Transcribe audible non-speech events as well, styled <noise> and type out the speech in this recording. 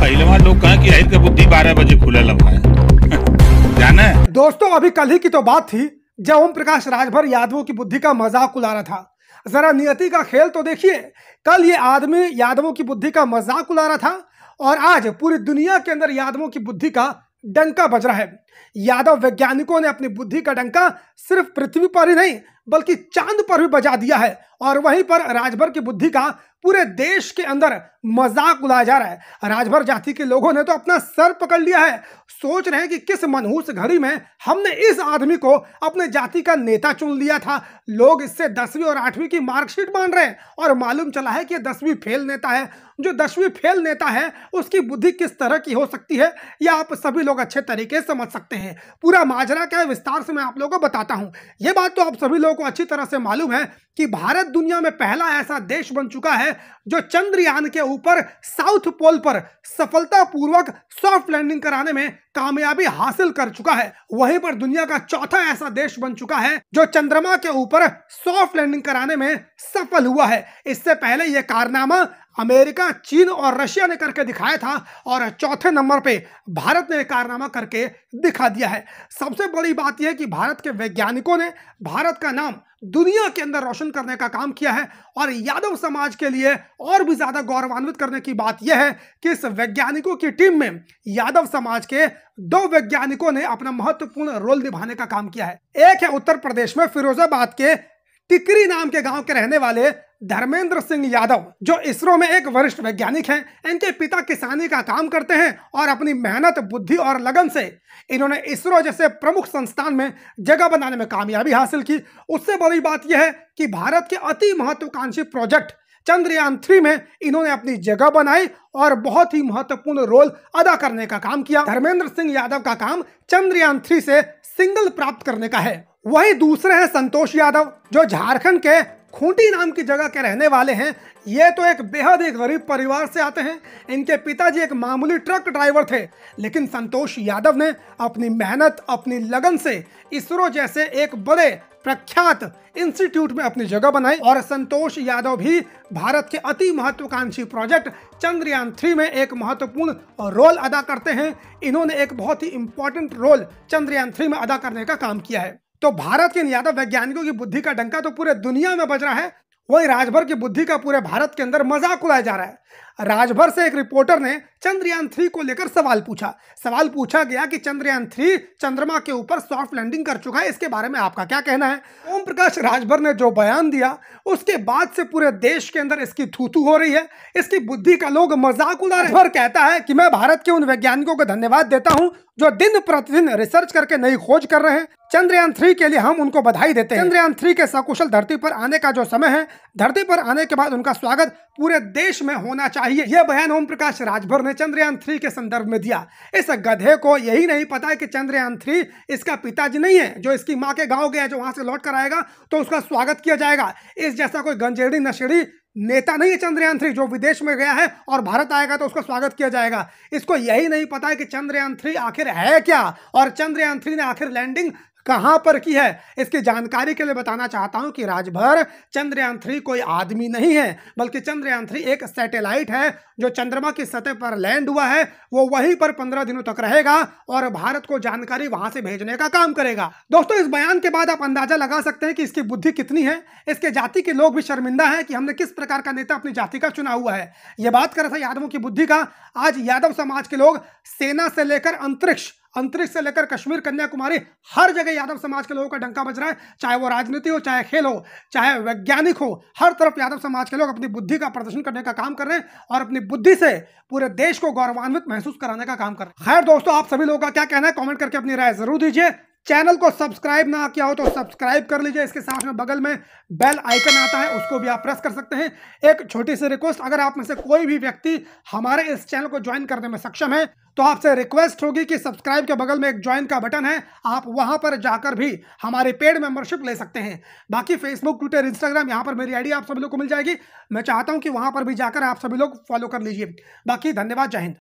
पहलवा लोग कहा कि के बुद्धि बारह बजे खुला लम्हा <laughs> है दोस्तों अभी कल ही की तो बात थी जब ओम प्रकाश राजभर यादवों की बुद्धि का मजाक उड़ा रहा था जरा नियति का खेल तो देखिए कल ये आदमी यादवों की बुद्धि का मजाक उड़ा रहा था और आज पूरी दुनिया के अंदर यादवों की बुद्धि का डंका बज रहा है यादव वैज्ञानिकों ने अपनी बुद्धि का डंका सिर्फ पृथ्वी पर ही नहीं बल्कि चांद पर भी बजा दिया है और वहीं पर राजभर की बुद्धि का पूरे देश के अंदर मजाक उड़ाया जा रहा है राजभर जाति के लोगों ने तो अपना सर पकड़ लिया है सोच रहे हैं कि किस मनहूस घड़ी में हमने इस आदमी को अपने जाति का नेता चुन लिया था लोग इससे दसवीं और आठवीं की मार्कशीट मान रहे हैं और मालूम चला है कि दसवीं फेल नेता है जो दसवीं फेल नेता है उसकी बुद्धि किस तरह की हो सकती है यह आप सभी लोग अच्छे तरीके से समझ सकते हैं पूरा माजरा क्या है विस्तार से मैं आप लोगों को बताता हूँ ये बात तो आप सभी लोगों को अच्छी तरह से मालूम है कि भारत दुनिया में पहला ऐसा देश बन चुका है है जो चंद्रयान के ऊपर साउथ पोल पर सफलतापूर्वक सॉफ्ट लैंडिंग कराने में कामयाबी हासिल कर चुका है वहीं पर दुनिया का चौथा ऐसा देश बन चुका है जो चंद्रमा के ऊपर सॉफ्ट लैंडिंग कराने में सफल हुआ है इससे पहले यह कारनामा अमेरिका चीन और रशिया ने करके दिखाया था और चौथे नंबर पे भारत ने कारनामा करके दिखा दिया है सबसे बड़ी बात यह कि भारत के वैज्ञानिकों ने भारत का नाम दुनिया के अंदर रोशन करने का काम किया है और यादव समाज के लिए और भी ज़्यादा गौरवान्वित करने की बात यह है कि इस वैज्ञानिकों की टीम में यादव समाज के दो वैज्ञानिकों ने अपना महत्वपूर्ण रोल निभाने का काम किया है एक है उत्तर प्रदेश में फिरोजाबाद के टिकरी नाम के गांव के रहने वाले धर्मेंद्र सिंह यादव जो इसरो में एक वरिष्ठ वैज्ञानिक हैं इनके पिता किसानी का काम करते हैं और अपनी मेहनत बुद्धि और लगन से इन्होंने इसरो जैसे प्रमुख संस्थान में जगह बनाने में कामयाबी हासिल की उससे बड़ी बात यह है कि भारत के अति महत्वाकांक्षी प्रोजेक्ट चंद्रयान थ्री में इन्होंने अपनी जगह बनाई और बहुत ही महत्वपूर्ण रोल अदा करने का काम किया धर्मेंद्र सिंह यादव का काम चंद्रयान थ्री से सिंगल प्राप्त करने का है वही दूसरे हैं संतोष यादव जो झारखंड के खूंटी नाम की जगह के रहने वाले हैं ये तो एक बेहद ही गरीब परिवार से आते हैं इनके पिताजी एक मामूली ट्रक ड्राइवर थे लेकिन संतोष यादव ने अपनी मेहनत अपनी लगन से इसरो जैसे एक बड़े प्रख्यात इंस्टीट्यूट में अपनी जगह बनाई और संतोष यादव भी भारत के अति महत्वाकांक्षी प्रोजेक्ट चंद्रयान थ्री में एक महत्वपूर्ण रोल अदा करते हैं इन्होंने एक बहुत ही इंपॉर्टेंट रोल चंद्रयान थ्री में अदा करने का काम किया है तो भारत के यादव वैज्ञानिकों की बुद्धि का डंका तो पूरे दुनिया में बज रहा है वही राजभर की बुद्धि का पूरे भारत के अंदर मजाक उड़ाया जा रहा है राजभर से एक रिपोर्टर ने चंद्रयान थ्री को लेकर सवाल पूछा सवाल पूछा गया कि चंद्रयान थ्री चंद्रमा के ऊपर सॉफ्ट लैंडिंग कर चुका है इसके बारे में आपका क्या कहना है ओम प्रकाश राजभर ने जो बयान दिया उसके बाद से पूरे देश के अंदर इसकी थूथू हो रही है इसकी बुद्धि का लोग मजाक उड़ा राजभर कहता है कि मैं भारत के उन वैज्ञानिकों को धन्यवाद देता हूँ जो दिन प्रतिदिन रिसर्च करके नई खोज कर रहे हैं चंद्रयान थ्री के लिए हम उनको बधाई देते हैं चंद्रयान थ्री के सकुशल धरती पर आने का जो समय है धरती पर आने के बाद उनका स्वागत पूरे देश में होना चाहिए चाहिए यह बयान ओम प्रकाश राजभर ने चंद्रयान थ्री के संदर्भ में दिया इस गधे को यही नहीं पता है कि चंद्रयान थ्री इसका पिताजी नहीं है जो इसकी माँ के गाँव गया जो वहां से लौट कर आएगा तो उसका स्वागत किया जाएगा इस जैसा कोई गंजेड़ी नशेड़ी नेता नहीं है चंद्रयान थ्री जो विदेश में गया है और भारत आएगा तो उसका स्वागत किया जाएगा इसको यही नहीं पता है कि चंद्रयान थ्री आखिर है क्या और चंद्रयान थ्री ने आखिर लैंडिंग कहां पर की है इसकी जानकारी के लिए बताना चाहता हूं कि राजभर चंद्रयान थ्री कोई आदमी नहीं है बल्कि चंद्रयान थ्री एक सैटेलाइट है जो चंद्रमा की सतह पर लैंड हुआ है वो वहीं पर पंद्रह दिनों तक रहेगा और भारत को जानकारी वहां से भेजने का काम करेगा दोस्तों इस बयान के बाद आप अंदाजा लगा सकते हैं कि इसकी बुद्धि कितनी है इसके जाति के लोग भी शर्मिंदा है कि हमने किस प्रकार का नेता अपनी जाति का चुना हुआ है यह बात कर रहा था यादवों की बुद्धि का आज यादव समाज के लोग सेना से लेकर अंतरिक्ष अंतरिक्ष से लेकर कश्मीर कन्याकुमारी हर जगह यादव समाज के लोगों का डंका बज रहा है चाहे वो राजनीति हो चाहे खेल हो चाहे वैज्ञानिक हो हर तरफ यादव समाज के लोग अपनी बुद्धि का प्रदर्शन करने का काम कर रहे हैं और अपनी बुद्धि से पूरे देश को गौरवान्वित महसूस कराने का काम कर रहे हैं खैर दोस्तों आप सभी लोगों का क्या कहना है कॉमेंट करके अपनी राय जरूर दीजिए चैनल को सब्सक्राइब ना किया हो तो सब्सक्राइब कर लीजिए इसके साथ में बगल में बेल आइकन आता है उसको भी आप प्रेस कर सकते हैं एक छोटी सी रिक्वेस्ट अगर आप में से कोई भी व्यक्ति हमारे इस चैनल को ज्वाइन करने में सक्षम है तो आपसे रिक्वेस्ट होगी कि सब्सक्राइब के बगल में एक ज्वाइन का बटन है आप वहां पर जाकर भी हमारे पेड मेंबरशिप ले सकते हैं बाकी फेसबुक ट्विटर इंस्टाग्राम यहां पर मेरी आईडी आप सभी लोग को मिल जाएगी मैं चाहता हूं कि वहां पर भी जाकर आप सभी लोग फॉलो कर लीजिए बाकी धन्यवाद जय हिंद